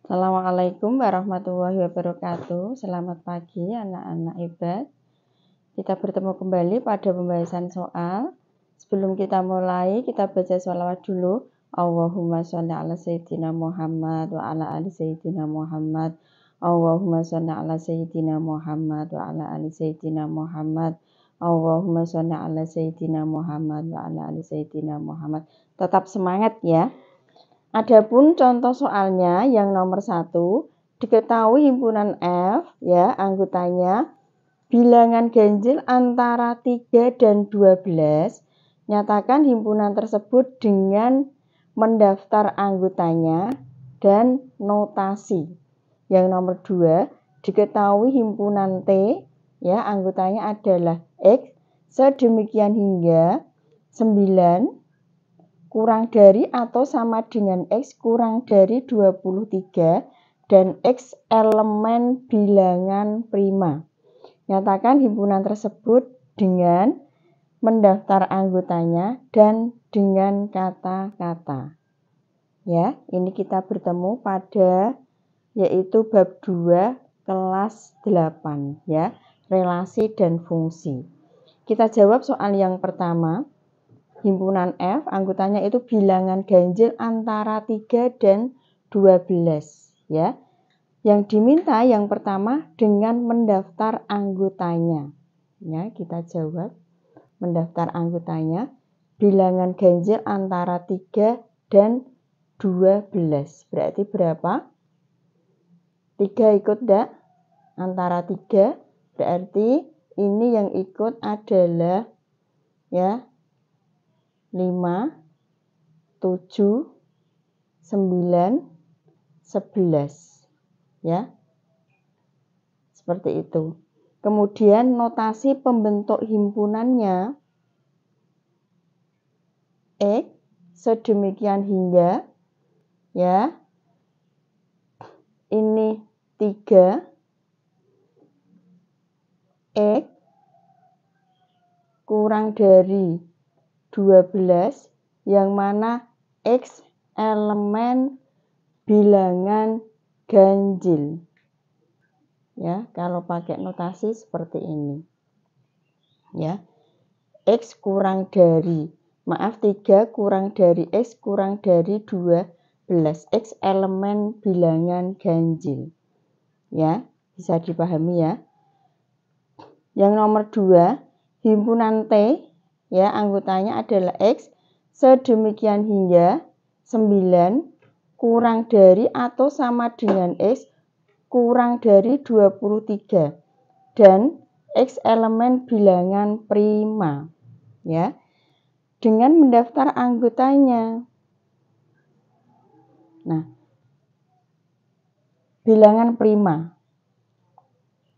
Assalamualaikum warahmatullahi wabarakatuh. Selamat pagi anak-anak hebat. Kita bertemu kembali pada pembahasan soal. Sebelum kita mulai, kita baca sholawat dulu. Allahumma sholli ala sayyidina Muhammad wa ala ali sayyidina Muhammad. Allahumma sholli ala sayyidina Muhammad wa ala ali sayyidina Muhammad. Allahumma sholli ala sayyidina Muhammad wa ala ali sayyidina Muhammad. Tetap semangat ya. Adapun contoh soalnya yang nomor satu, diketahui himpunan F ya anggotanya bilangan ganjil antara 3 dan 12 nyatakan himpunan tersebut dengan mendaftar anggotanya dan notasi. Yang nomor dua diketahui himpunan T ya anggotanya adalah X sedemikian hingga 9 kurang dari atau sama dengan X kurang dari 23 dan X elemen bilangan prima. Nyatakan himpunan tersebut dengan mendaftar anggotanya dan dengan kata-kata. Ya, ini kita bertemu pada yaitu bab 2 kelas 8 ya, relasi dan fungsi. Kita jawab soal yang pertama himpunan F, anggotanya itu bilangan ganjil antara 3 dan 12 ya. Yang diminta yang pertama dengan mendaftar anggotanya. Ya, kita jawab mendaftar anggotanya bilangan ganjil antara 3 dan 12. Berarti berapa? 3 ikut enggak? Antara 3 berarti ini yang ikut adalah ya lima, tujuh, sembilan, sebelas. Ya, seperti itu. Kemudian notasi pembentuk himpunannya X sedemikian hingga ya ini 3 X kurang dari 12 yang mana X elemen bilangan ganjil. Ya, kalau pakai notasi seperti ini. Ya. X kurang dari maaf 3 kurang dari X kurang dari 12 X elemen bilangan ganjil. Ya, bisa dipahami ya. Yang nomor 2, himpunan T ya anggotanya adalah X sedemikian hingga 9 kurang dari atau sama dengan X kurang dari 23 dan X elemen bilangan prima ya dengan mendaftar anggotanya nah bilangan prima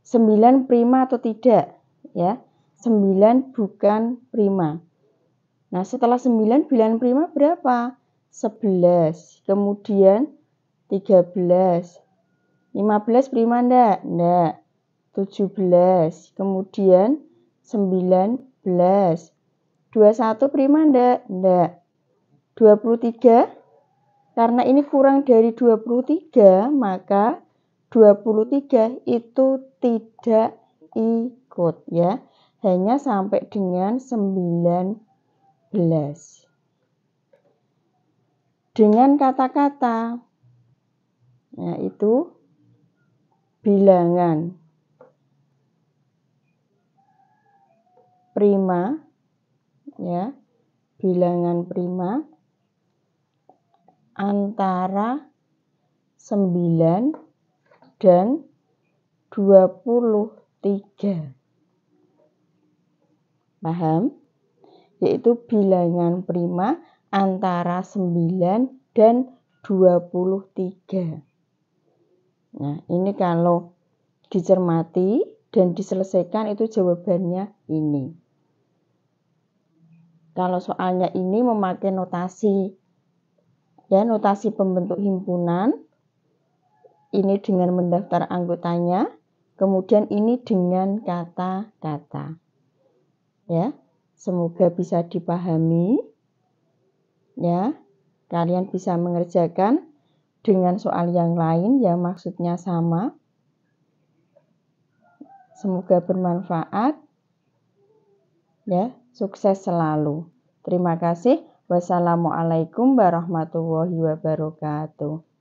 9 prima atau tidak ya 9 bukan prima. Nah, setelah 9 bilangan prima berapa? 11. Kemudian 13. 15 prima enggak? Enggak. 17. Kemudian 19. 21 prima enggak? Enggak. 23 karena ini kurang dari 23, maka 23 itu tidak ikut ya hanya sampai dengan 19. Dengan kata-kata yaitu bilangan prima ya bilangan prima antara 9 dan 23. Paham? Yaitu bilangan prima antara 9 dan 23. Nah, ini kalau dicermati dan diselesaikan itu jawabannya ini. Kalau soalnya ini memakai notasi ya notasi pembentuk himpunan ini dengan mendaftar anggotanya, kemudian ini dengan kata-kata. Ya, semoga bisa dipahami. Ya, kalian bisa mengerjakan dengan soal yang lain yang maksudnya sama. Semoga bermanfaat. Ya, sukses selalu. Terima kasih. Wassalamualaikum warahmatullahi wabarakatuh.